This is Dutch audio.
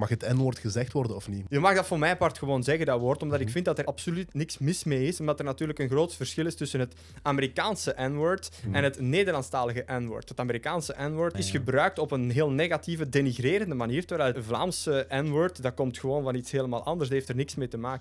Mag het N-woord gezegd worden of niet? Je mag dat voor mijn part gewoon zeggen, dat woord, omdat ik mhm. vind dat er absoluut niks mis mee is. Omdat er natuurlijk een groot verschil is tussen het Amerikaanse N-woord mhm. en het Nederlandstalige N-woord. Het Amerikaanse N-woord is gebruikt op een heel negatieve, denigrerende manier. Terwijl het Vlaamse N-woord, dat komt gewoon van iets helemaal anders. Dat heeft er niks mee te maken.